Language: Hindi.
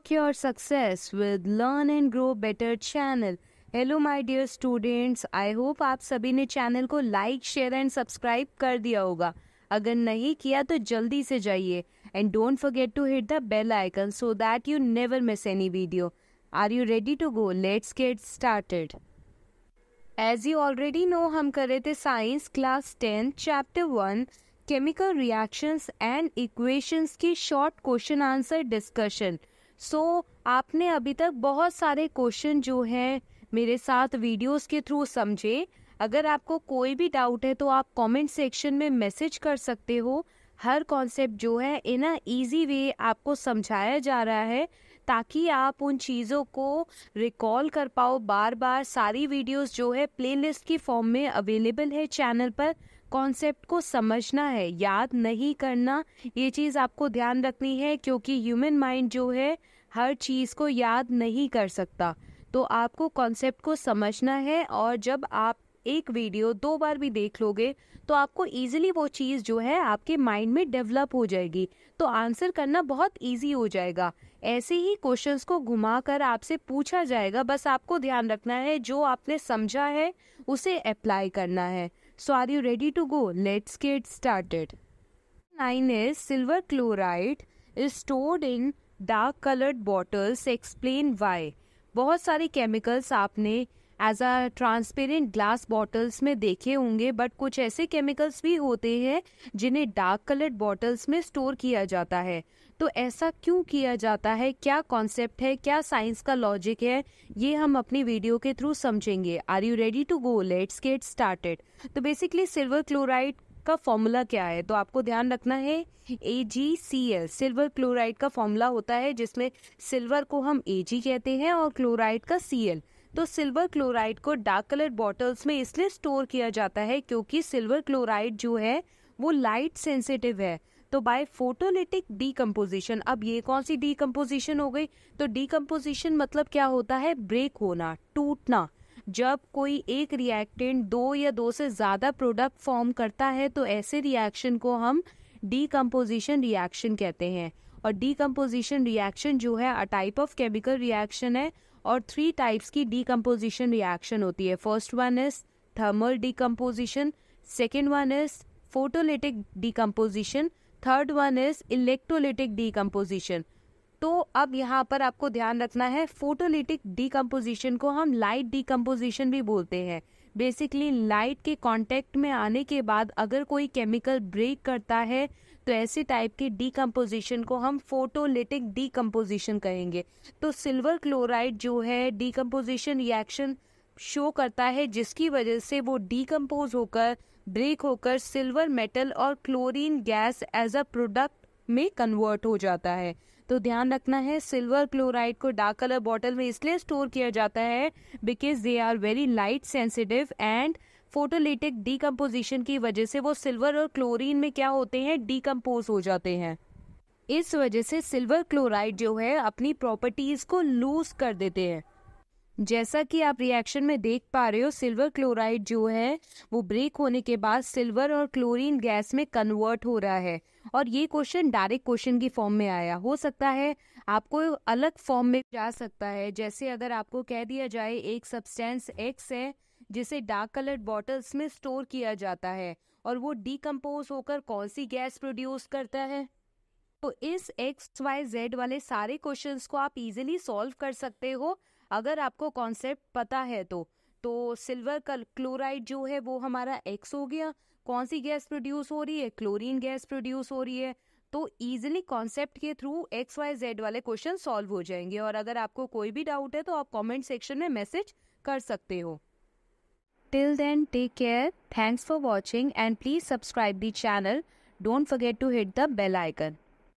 unlock your success with Learn and Grow Better channel. Hello my dear students I hope आप सभी ने चैनल को लाइक शेयर एंड सब्सक्राइब कर दिया होगा अगर नहीं किया तो जल्दी से जाइए and don't forget to hit the bell icon so that you never miss any video are you ready to go let's get started as you already know हम कर रहे थे science class ten chapter one chemical reactions and equations की short question answer discussion so so, आपने अभी तक बहुत सारे क्वेश्चन जो हैं मेरे साथ वीडियोस के थ्रू समझे अगर आपको कोई भी डाउट है तो आप कमेंट सेक्शन में मैसेज कर सकते हो हर कॉन्सेप्ट जो है इन अ ईजी वे आपको समझाया जा रहा है ताकि आप उन चीज़ों को रिकॉल कर पाओ बार बार सारी वीडियोस जो है प्लेलिस्ट की फॉर्म में अवेलेबल है चैनल पर कॉन्सेप्ट को समझना है याद नहीं करना ये चीज़ आपको ध्यान रखनी है क्योंकि ह्यूमन माइंड जो है हर चीज़ को याद नहीं कर सकता तो आपको कॉन्सेप्ट को समझना है और जब आप एक वीडियो दो बार भी देख लोगे तो आपको इजीली वो चीज़ जो है आपके माइंड में डेवलप हो जाएगी तो आंसर करना बहुत इजी हो जाएगा ऐसे ही क्वेश्चंस को घुमाकर आपसे पूछा जाएगा बस आपको ध्यान रखना है जो आपने समझा है उसे अप्लाई करना है so are you ready to go let's get started nine is silver chloride is stored in dark coloured bottles explain why बहुत सारे केमिकल्स आपने as a transparent glass bottles में देखे होंगे बट कुछ ऐसे केमिकल्स भी होते हैं जिन्हें डार्क कलर्ड बॉटल्स में स्टोर किया जाता है तो ऐसा क्यों किया जाता है क्या कॉन्सेप्ट है क्या साइंस का लॉजिक है ये हम अपनी वीडियो के थ्रू समझेंगे are you ready to go let's get started तो बेसिकली सिल्वर क्लोराइड का फॉर्मूला क्या है तो आपको ध्यान रखना है A G C L silver chloride का फॉर्मूला होता है जिसमें सिल्वर को हम ए जी कहते हैं और क्लोराइड का सी एल तो सिल्वर क्लोराइड को डार्क कलर बॉटल्स में इसलिए स्टोर किया जाता है क्योंकि सिल्वर क्लोराइड जो है वो लाइट सेंसिटिव है तो बाय फोटोलिटिक डीकम्पोजिशन अब ये कौन सी डीकम्पोजिशन हो गई तो डीकम्पोजिशन मतलब क्या होता है ब्रेक होना टूटना जब कोई एक रिएक्टेंट दो या दो से ज़्यादा प्रोडक्ट फॉर्म करता है तो ऐसे रिएक्शन को हम डीकम्पोजिशन रिएक्शन कहते हैं और डीकम्पोजिशन रिएक्शन जो है a type of chemical reaction है और थ्री टाइप्स की डीकम्पोजिशन रिएक्शन होती है first one is thermal decomposition second one is photolytic decomposition third one is electrolytic decomposition तो अब यहाँ पर आपको ध्यान रखना है फोटोलिटिक डिकम्पोजिशन को हम लाइट डिकम्पोजिशन भी बोलते हैं बेसिकली लाइट के कांटेक्ट में आने के बाद अगर कोई केमिकल ब्रेक करता है तो ऐसे टाइप के डिकम्पोजिशन को हम फोटोलिटिक डिकम्पोजिशन कहेंगे तो सिल्वर क्लोराइड जो है डिकम्पोजिशन रिएक्शन शो करता है जिसकी वजह से वो डिकम्पोज होकर ब्रेक होकर सिल्वर मेटल और chlorine gas as a product में कन्वर्ट हो जाता है तो ध्यान रखना है सिल्वर क्लोराइड को डार्क कलर बॉटल में इसलिए स्टोर किया जाता है because they are very light sensitive and photolytic decomposition की वजह से वो सिल्वर और क्लोरीन में क्या होते हैं डीकम्पोज हो जाते हैं इस वजह से सिल्वर क्लोराइड जो है अपनी प्रॉपर्टीज को लूज कर देते हैं जैसा कि आप रिएक्शन में देख पा रहे हो सिल्वर क्लोराइड जो है वो ब्रेक होने के बाद सिल्वर और क्लोरीन गैस में कन्वर्ट हो रहा है और ये क्वेश्चन डायरेक्ट क्वेश्चन की फॉर्म में आया हो सकता है आपको अलग फॉर्म में जा सकता है जैसे अगर आपको कह दिया जाए एक सब्सटेंस एक्स है जिसे डार्क कलर्ड बॉटल्स में स्टोर किया जाता है और वो डीकम्पोज होकर कौन सी गैस प्रोड्यूस करता है तो इस एक्स वाई जेड वाले सारे क्वेश्चन को आप इजिली सॉल्व कर सकते हो अगर आपको कॉन्सेप्ट पता है तो तो सिल्वर क्लोराइड जो है वो हमारा एक्स हो गया कौन सी गैस प्रोड्यूस हो रही है क्लोरीन गैस प्रोड्यूस हो रही है तो इजीली कॉन्सेप्ट के थ्रू एक्स वाई जेड वाले क्वेश्चन सॉल्व हो जाएंगे और अगर आपको कोई भी डाउट है तो आप कमेंट सेक्शन में मैसेज कर सकते हो till then take care thanks for watching and please subscribe the channel don't forget to hit the bell icon